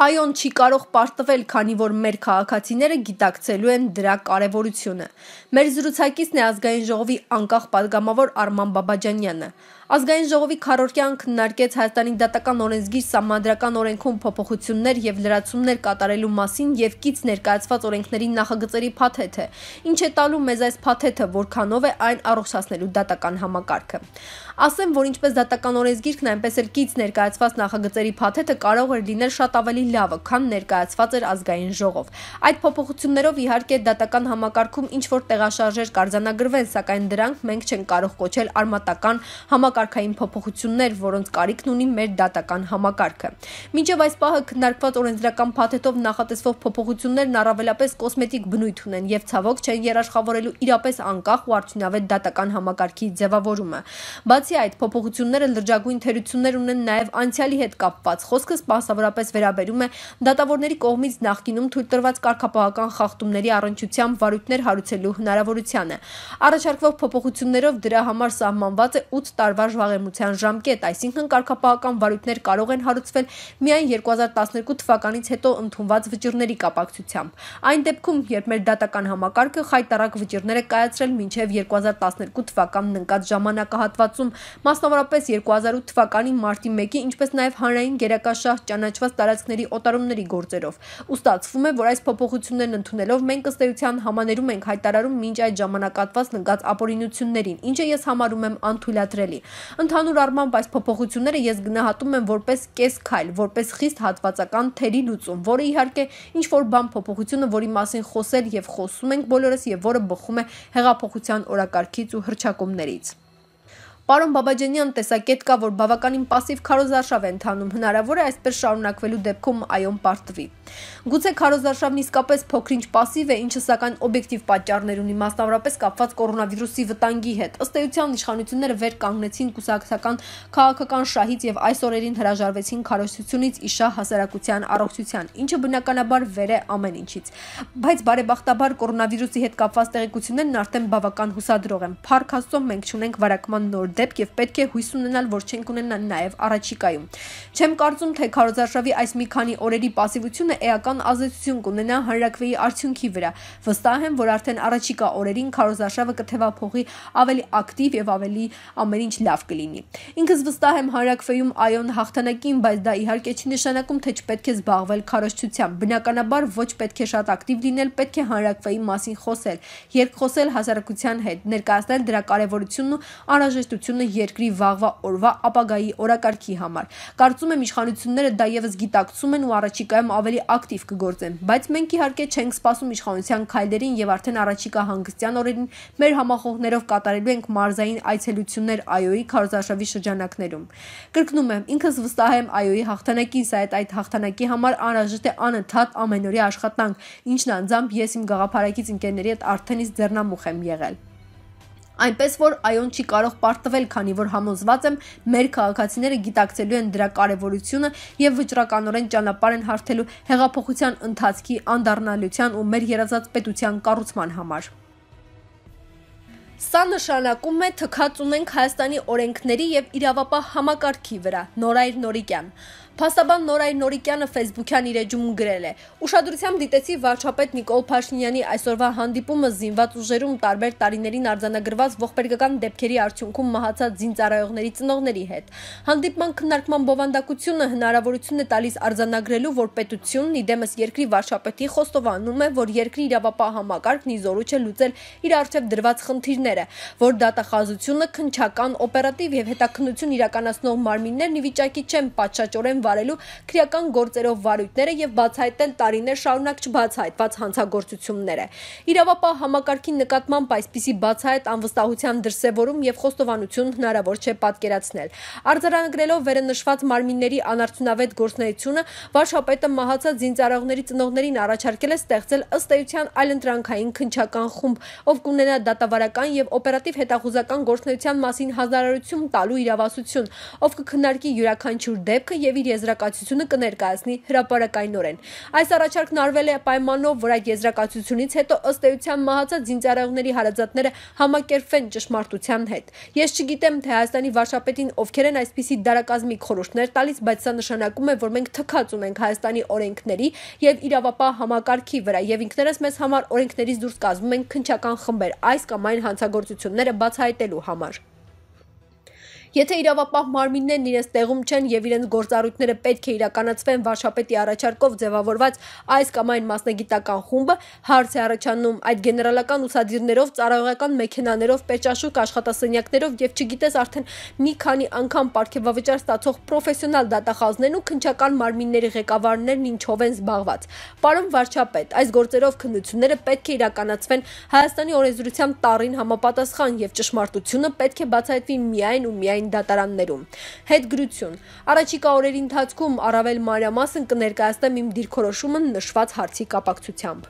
Այոն չի կարող պարտվել, քանի որ մեր քաղաքացիները գիտակցելու են դրա կարևորությունը։ Մեր զրուցակիցն է ազգային ժողովի անկախ падգամավոր Արման Բաբաջանյանը։ Ազգային ժողովի քարորկյան քննարկեց Հայաստանի դատական օրենսգիր համադրական օրենքում փոփոխություններ եւ լրացումներ կատարելու մասին եւ կից ներկայացված օրենքների նախագծերի փաթեթը։ Ինչ է տալու մեզ այս փաթեթը, որքանով է այն առողջացնելու դատական համակարգը։ Ասեմ, որ ինչպես դատական օրենսգիրքն, այնպես էլ կից ներկայացված նախագծերի փաթեթը կարող էր լինել շատ ավելի լավը, քան ներկայացված էր ազգային ժողով։ Այդ փոփոխություններով իհարկե դատական համակարգում ինչ որ տեղաշարժեր կարձանագրվեն, սակայն դրանք մենք չենք կարող կոչել արմատական համակարգ համակարգային փոփոխություններ, որոնց կարիքն ունի մեր դատական համակարգը։ Մինչև այս պահը քննարկված օրենսդրական փաթեթով նախատեսվող փոփոխություններն առավելապես կոսմետիկ բնույթ ունեն եւ ցավոք չեն երաշխավորելու իրապես անկախ ու արդյունավետ դատական համակարգի ձևավորումը։ Բացի այդ, փոփոխությունները լրջագույն թերություններ ունեն նաեւ անցյալի հետ կապված։ Խոսքը սպասավորապես վերաբերում է դատավորների կողմից նախկինում թույլ տրված կարգապահական խախտումների առընչությամբ վարույթներ հարուցելու հնարավորությանը։ Առաջարկվող փոփոխություններով դրա համար սահմանված է 8 տարվա երկար վաղեմության ժամկետ, այսինքն կարգապահական վարույթներ կարող են հարուցվել միայն 2012 թվականից հետո ընդունված վճիռների կապակցությամբ։ Այն դեպքում, երբ մեր դատական համակարգը խայտարակ վճիռները կայացրել մինչև 2012 թվականն ընկած ժամանակահատվածում, մասնավորապես 2008 թվականի մարտի 1-ի, ինչպես նաև հանրային գերակաշահ ճանաչված տարածքների օտարումների գործերով։ Ու ստացվում է, որ այս փոփոխություններն ընդունելով մենք ըստ էության համաներում ենք հայտարարում մինչ այդ ժամանակատված նկած ապօրինություններին, ինչը ես համարում եմ անթույլատրելի։ Ընդհանուր առմամբ այս փոփոխությունները ես գնահատում եմ որպես կես քայլ, որպես խիստ հատվածական թերի լուծում, որը իհարկե ինչ որ բան փոփոխությունը, որի մասին խոսել եւ խոսում ենք բոլորս եւ որը բխում է հեղափոխության օրակարգից ու հրճակումներից։ Պարոն Բաբաջանյան տեսակետ կա, որ բավականին пассив քարոզարշավ է ընդանում, հնարավոր է այսպես շարունակվելու դեպքում այոն պարտվի։ Գուցե քարոզարշավն իսկապես փոքրինչ пассив է, ինչը սակայն օբյեկտիվ պատճառներ ունի, մասնավորապես կապված կորոնավիրուսի վտանգի հետ։ Ըստ էության իշխանությունները վեր կանգնեցին կուսակցական քաղաքական շահից եւ այս օրերին հրաժարվեցին քարոզությունից իշա հասարակության առողջության, ինչը բնականաբար վեր է ամեն ինչից։ Բայց բարեբախտաբար կորոնավիրուսի հետ կապված տեղեկություններն արդեն բավական հուսադրող են։ Փառք Աստծո, մենք չունենք վարակման նոր դեպք եւ պետք է հույս ունենալ, որ չենք ունենան նաեւ առաջիկայում։ Չեմ կարծում, թե քարոզարշավի այս մի քանի օրերի пассивությունը էական ազդեցություն կունենա հանրակրվեի արդյունքի վրա։ Վստահ եմ, որ արդեն առաջիկա օրերին քարոզարշավը կթևափոխի ավելի ակտիվ եւ ավելի ամեն ինչ լավ կլինի։ Ինքս վստահ եմ հանրակրվեում այոն հաղթանակին, բայց դա իհարկե չի նշանակում, թե չպետք է զբաղվել քարոզչությամբ։ Բնականաբար ոչ պետք է շատ ակտիվ լինել, պետք է հանրակրվեի մասին խոսել, երկխոսել հասարակության հետ, ներկայացնել դրա կարևորությունն ու անհրաժեշտությունը երկրի վաղվա օրվա ապագայի օրակարգի համար։ Կարծում եմ իշխանությունները դա եւս գիտակցում են ու առաջիկայում ավելի ակտիվ կգործեն, բայց մենք իհարկե չենք սպասում իշխանության քայլերին եւ արդեն առաջիկա հանգստյան օրերին մեր համախոհներով կատարելու ենք մարզային այցելություններ IO-ի քարոզարշավի շրջանակներում։ Կրկնում եմ, ինքս վստահ եմ IO-ի հաղթանակին, սա այդ այդ հաղթանակի համար անհրաժեշտ է անընդհատ ամենօրյա աշխատանք, ինչն անձամբ ես իմ գաղափարակից ընկերների հետ արդեն իսկ ձեռնամուխ եմ եղել։ Այնպես որ այոն չի կարող պարտվել, քանի որ համոզված եմ, մեր քաղաքացիները գիտակցելու են դրա կարևորությունը եւ վճռականորեն ճանապարհ են հարթելու հեղափոխության ընթացքի անդառնալության ու մեր երազած պետության կառուցման համար։ Սա նշանակում է թքած ունենք Հայաստանի օրենքների եւ իրավապահ համակարգի վրա։ Նորայր Նորիկյան Փաստաբան Նորայ Նորիկյանը Facebook-յան իր էջում գրել է. Ուշադրությամբ դիտեցի վարչապետ Նիկոլ Փաշինյանի այսօրվա հանդիպումը զինված ուժերում տարբեր տարիներին արձանագրված ողբերգական դեպքերի արդյունքում մահացած զինծառայողների ծնողների հետ։ Հանդիպման քննարկման բովանդակությունը հնարավորություն է տալիս արձանագրելու, որ պետությունն ի դեմս երկրի վարչապետի խոստովանում է, որ երկրի իրավապահ համակարգն իզորու չէ լուծել իր արժեվ դրված խնդիրները, որ դատախազությունը քնչական, օպերատիվ եւ հետաքննություն իրականացնող մարմիններն ի վիճակի չեն պատշաճորեն կառավարելու քրեական գործերով վարույթները եւ բացահայտել տարիներ շարունակ չբացահայտված հանցագործությունները։ Իրավապահ համակարգի նկատմամբ այսպիսի բացահայտ անվստահության դրսևորում եւ խոստովանություն հնարավոր չէ պատկերացնել։ Արձանագրելով վերնշված մարմինների անարդյունավետ գործունեությունը, վարչապետը մահացած զինծառայողների ծնողներին առաջարկել է ստեղծել ըստ էության այլընտրանքային քնչական խումբ, ով կունենա դատավարական եւ օպերատիվ հետախուզական գործունեության մասին հազարարություն տալու իրավասություն, ով կքննարկի յուրաքանչյուր դեպքը եւ իր եզրակացությունը կներկայացնի հրապարակայնորեն։ Այս առաջարկն արվել է պայմանով, որ այդ եզրակացությունից հետո ըստ էության մահացած զինծառայողների հարազատները համակերպվեն ճշմարտության հետ։ Ես չգիտեմ, թե Հայաստանի վարչապետին ովքեր են այսպիսի դարակազմիկ խորհուրդներ տալիս, բայց սա նշանակում է, որ մենք թքած ունենք Հայաստանի օրենքների եւ իրավապահ համակարգի վրա եւ ինքներս մեզ համար օրենքներից դուրս կազմում ենք քնչական խմբեր այս կամ այն հանցագործությունները բացահայտելու համար։ Եթե իրավապահ մարմիններն իրենց տեղում չեն եւ իրենց գործառույթները պետք է իրականացվեն վարչապետի առաջարկով ձևավորված այս կամ այն մասնագիտական խումբը, հարց է առաջանում այդ գեներալական ուսադիրներով, ծառայողական մեքենաներով, պեճաշուկ աշխատասենյակներով եւ չգիտես արդեն մի քանի անգամ ապարքեվավճար ստացող պրոֆեսիոնալ դատախազներն ու քնչական մարմինների ղեկավարներն ինչով են զբաղված։ Պարոն վարչապետ, այս գործերով քննությունները պետք է իրականացվեն Հայաստանի օրենսդրությամբ տարին համապատասխան եւ ճշմարտությունը պետք է բացահայտվի միայն ու միայն հանրային դատարաններում։ Հետգրություն։ Առաջիկա օրերի ընթացքում առավել մանրամասն կներկայացնեմ իմ դիրքորոշումը նշված հարցի կապակցությամբ։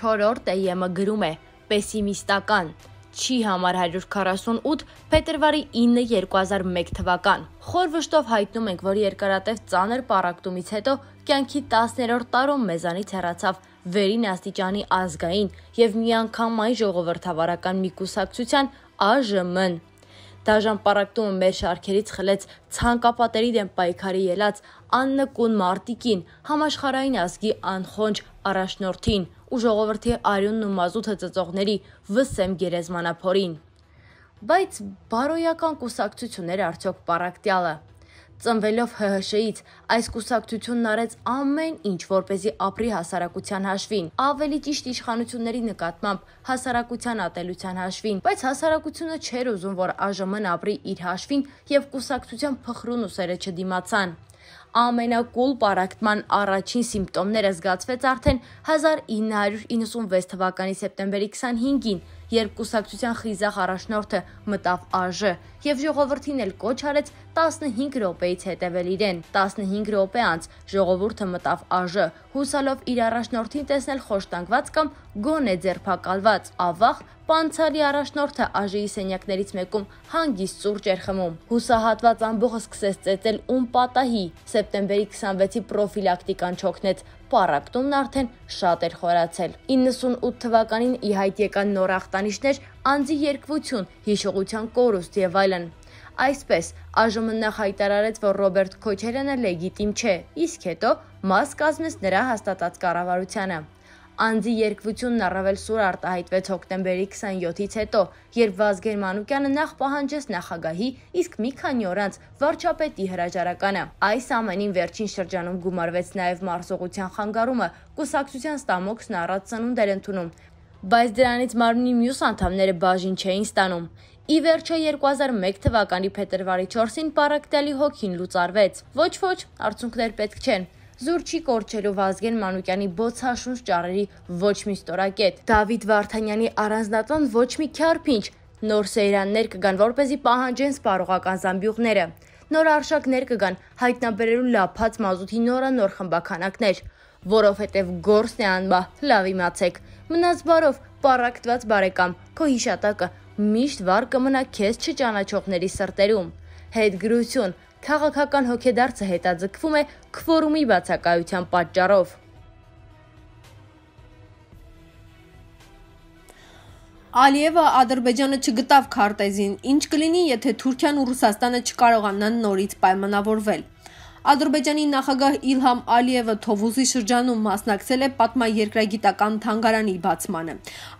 4-րդ ԵՄ գրում է. Պեսիմիստական չի համար 148 փետրվարի 9 2001 թվական։ Խոր վշտով հայտնում ենք, որ երկարատև ծանր պարակտումից հետո կյանքի 10-րդ տարում մեզանից հեռացավ վերին աստիճանի ազգային եւ միանգամայն ժողովրդավարական մի կուսակցության ԱԺՄ-ն։ Դաժան պառակտումը մեր շարքերից խլեց ցանկապատերի դեմ պայքարի ելած Աննա Կուն Մարտիկին, համաշխարհային ազգի անխոնջ առաջնորդին ու ժողովրդի արյունն ու մազութը ծծողների Վսեմ Գերեզմանափորին։ Բայց բարոյական կուսակցություններ արդյոք պարակտյալը Ծնվելով ՀՀՇ-ից այս կուսակցությունն արեց ամեն ինչ, որպեսզի ապրի հասարակության հաշվին, ավելի ճիշտ իշխանությունների նկատմամբ հասարակության ատելության հաշվին, բայց հասարակությունը չէր ուզում, որ ԱԺՄ-ն ապրի իր հաշվին եւ կուսակցության փխրուն ուսերը չդիմացան։ Ամենակուլ պարակտման առաջին սիմպտոմները զգացվեց արդեն 1996 թվականի սեպտեմբերի 25-ին, երբ կուսակցության խիզախ առաջնորդը մտավ ԱԺ եւ ժողովրդին էլ կոչ արեց 15 րոպեից հետևել իրեն։ 15 րոպե անց ժողովուրդը մտավ ԱԺ, հուսալով իր առաջնորդին տեսնել խոշտանգված կամ գոնե ձերբակալված ավախ Պանցարի առաջնորդը ԱԺ-ի սենյակներից մեկում հանգիստ ծուրջ էր խմում։ Հուսահատված ամբողը սկսեց ծեծել ում պատահի։ Սեպտեմբերի 26-ի պրոֆիլակտիկան չոքնեց։ Պարապտումն արդեն շատ էր խորացել։ 98 թվականին ի հայտ եկան նոր ախտանիշներ՝ անձի երկվություն, հիշողության կորուստ եւ այլն։ Այսպես, ԱԺՄ-ն նախ հայտարարեց, որ Ռոբերտ Քոչարյանը լեգիտիմ չէ, իսկ հետո մաս կազմեց նրա հաստատած կառավարությանը։ Անձի երկվությունն առավել սուր արտահայտվեց հոկտեմբերի 27-ից հետո, երբ Վազգեն Մանուկյանը նախ պահանջեց նախագահի, իսկ մի քանի օր անց վարչապետի հրաժարականը։ Այս ամենին վերջին շրջանում գումարվեց նաև մարսողության խանգարումը, կուսակցության ստամոքսն առած ծնունդ էր ընդունում, բայց դրանից մարմնի մյուս անդամները բաժին չէին ստանում։ Ի վերջո 2001 թվականի փետրվարի 4-ին Պարակտելի հոգին լուծարվեց։ Ոչ ոչ, արցունքներ պետք չեն զուր չի կորչելու Վազգեն Մանուկյանի բոցաշունչ ճառերի ոչ մի ստորակետ։ Դավիթ Վարդանյանի առանձնատան ոչ մի քյարփինչ նոր սերաններ կգան, որ เป զի պահանջեն սպառողական զամբյուղները։ Նոր արշակներ կգան հայտնաբերելու լափած մազութի նորանոր խմբականակներ, որովհետև գործն է անմահ, լավ իմացեք։ Մնաց բարով, պարակտված բարեկամ, քո հիշատակը միշտ վառ կմնա քեզ չճանաչողների սրտերում։ Հետ գրություն, Քաղաքական հոգեդարձը հետաձգվում է քվորումի բացակայության պատճառով։ Ալիևը Ադրբեջանը չգտավ քարտեզին։ Ինչ կլինի, եթե Թուրքիան ու Ռուսաստանը չկարողանան նորից պայմանավորվել։ Ադրբեջանի նախագահ Իլհամ Ալիևը Թովուզի շրջանում մասնակցել է պատմաերկրագիտական թանգարանի բացմանը։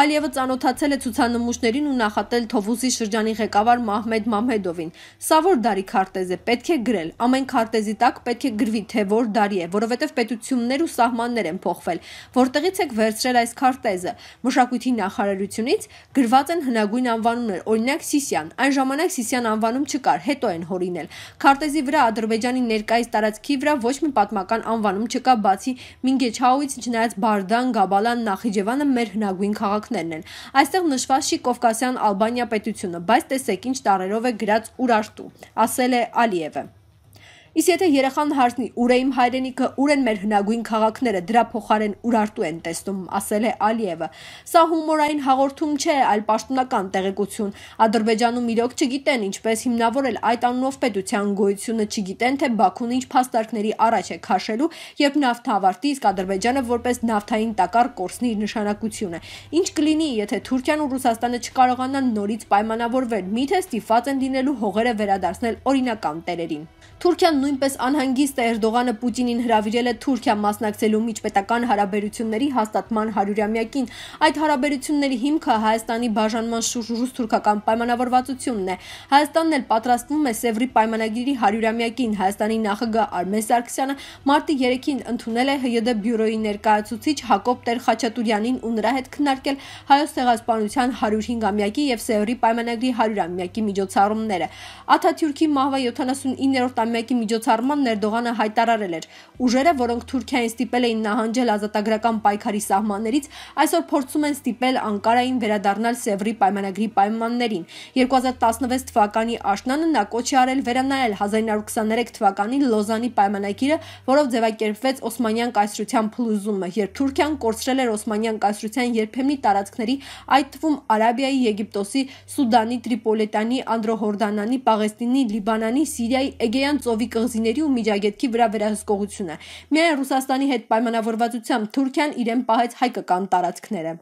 Ալիևը ծանոթացել է ցուցանմուշներին ու նախատել Թովուզի շրջանի ղեկավար Մահմեդ Մամհեդովին։ Սա որ դարի քարտեզ է, պետք է գրել։ Ամեն քարտեզի տակ պետք է գրվի, թե որ դարի է, որովհետև պետություններ ու սահմաններ են փոխվել։ Որտեղից եք վերցրել այս քարտեզը։ Մշակույթի նախարարությունից գրված են հնագույն անվանումներ, օրինակ Սիսյան։ Այն ժամանակ Սիսյան անվանում չկար, հետո են հորինել։ Քարտեզի վրա Ադրբեջանի ներկայ այս տարածքի վրա ոչ մի պատմական անվանում չկա, բացի Մինգեչաուից, չնայած Բարդան, Գաբալան, Նախիջևանը մեր հնագույն քաղաքներն են։ Այստեղ նշված չի Կովկասյան Ալբանիա պետությունը, բայց տեսեք ինչ տառերով է գրած Ուրարտու, ասել է Ալիևը։ Իսկ եթե երեխան հարցնի՝ ուր է իմ հայրենիքը, ուր են մեր հնագույն քաղաքները, դրա փոխարեն ուր արտու են տեսնում, ասել է Ալիևը։ Սա հումորային հաղորդում չէ, այլ պաշտոնական տեղեկություն։ Ադրբեջանում իրոք չգիտեն ինչպես հիմնավորել այդ անունով պետության գոյությունը, չգիտեն թե Բաքուն ինչ փաստարկների առաջ է քաշելու, երբ նավթը ավարտի, իսկ Ադրբեջանը որպես նավթային տակառ կորցնի իր նշանակությունը։ Ինչ կլինի, եթե Թուրքիան ու Ռուսաստանը չկարողանան նորից պայմանավորվել, միթե ստիփած են լինելու հողերը վերադարձնել օրինական տերերին։ Թուրքիան նույնպես անհանգիստ է Էրդողանը Պուտինին հրավիրել է Թուրքիա մասնակցելու միջպետական հարաբերությունների հաստատման 100-ամյակին։ Այդ հարաբերությունների հիմքը Հայաստանի բաժանման շուրջ ռուս-թուրքական պայմանավորվածությունն է։ Հայաստանն էլ պատրաստվում է Սևրի պայմանագիրի 100-ամյակին։ Հայաստանի նախագահ Արմեն Սարգսյանը մարտի 3-ին ընդունել է ՀՅԴ բյուրոյի ներկայացուցիչ Հակոբ Տեր-Խաչատուրյանին ու նրա հետ քննարկել հայոց ցեղասպանության 105-ամյակի եւ Սևրի պայմանագրի 100-ամյակի միջոցառումները։ Աթաթյուրքի մահվա 79-րդ ամյակի միջոցառման Ներդողանը հայտարարել էր. «Ուժերը, որոնք Թուրքիային ստիպել էին նահանջել ազատագրական պայքարի սահմաններից, այսօր փորձում են ստիպել Անկարային վերադառնալ Սևրի պայմանագրի պայմաններին»։ 2016 թվականի աշնանը նա կոչ է արել վերանայել 1923 թվականի Լոզանի պայմանագիրը, որով ձևակերպվեց Օսմանյան կայսրության փլուզումը, երբ Թուրքիան կորցրել էր Օսմանյան կայսրության երբեմնի տարածքների, այդ թվում Արաբիայի, Եգիպտոսի, Սուդանի, Տրիպոլետանի, Անդրոհորդանանի, Պաղեստինի, Լիբանանի, Սիրիայի, Էգեյան ծովի կղզիների ու Միջագետքի վրա վերահսկողությունը։ Միայն Ռուսաստանի հետ պայմանավորվածությամբ Թուրքիան իրեն պահեց հայկական տարածքները։